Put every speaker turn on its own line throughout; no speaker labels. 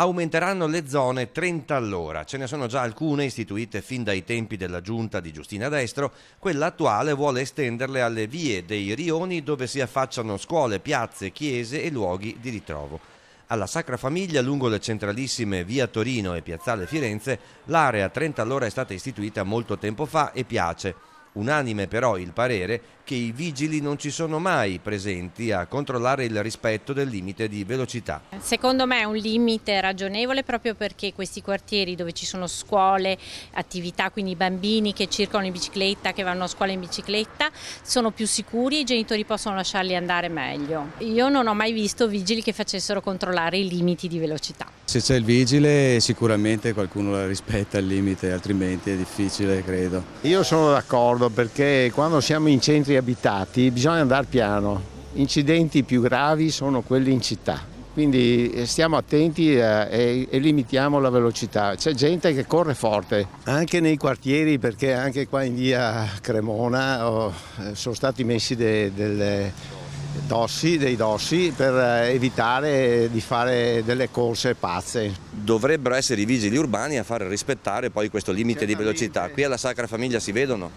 aumenteranno le zone 30 all'ora. Ce ne sono già alcune istituite fin dai tempi della giunta di Giustina Destro. Quella attuale vuole estenderle alle vie dei rioni dove si affacciano scuole, piazze, chiese e luoghi di ritrovo. Alla Sacra Famiglia, lungo le centralissime via Torino e piazzale Firenze, l'area 30 all'ora è stata istituita molto tempo fa e piace. Unanime però il parere che i vigili non ci sono mai presenti a controllare il rispetto del limite di velocità.
Secondo me è un limite ragionevole proprio perché questi quartieri dove ci sono scuole, attività, quindi bambini che circolano in bicicletta, che vanno a scuola in bicicletta, sono più sicuri e i genitori possono lasciarli andare meglio. Io non ho mai visto vigili che facessero controllare i limiti di velocità.
Se c'è il vigile sicuramente qualcuno la rispetta il limite, altrimenti è difficile credo. Io sono d'accordo perché quando siamo in centri abitati bisogna andare piano. Incidenti più gravi sono quelli in città, quindi eh, stiamo attenti eh, e, limitiamo la velocità. C'è gente che corre forte, anche nei quartieri, perché anche qua in via Cremona oh, eh, sono stati messi de, delle dossi, dei dossi per evitare di fare delle corse pazze. Dovrebbero essere i vigili urbani a far rispettare poi questo limite di
velocità. Qui alla Sacra Famiglia si vedono?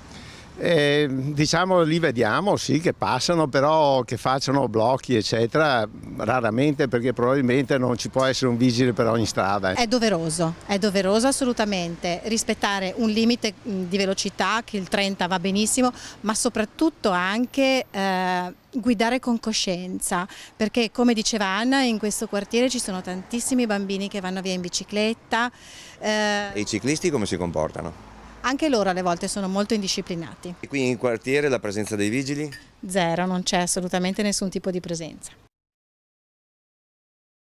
Eh, diciamo li vediamo sì che passano però che facciano blocchi eccetera raramente perché probabilmente non ci può essere un vigile per ogni strada eh. è
doveroso è doveroso assolutamente rispettare un limite mm, di velocità che il 30 va benissimo ma soprattutto anche eh, guidare con coscienza perché come diceva Anna in questo quartiere ci sono tantissimi bambini che vanno via in bicicletta eh...
e i ciclisti come si comportano?
anche loro alle volte sono molto indisciplinati.
E qui in quartiere la presenza dei vigili?
Zero, non c'è assolutamente nessun tipo di presenza.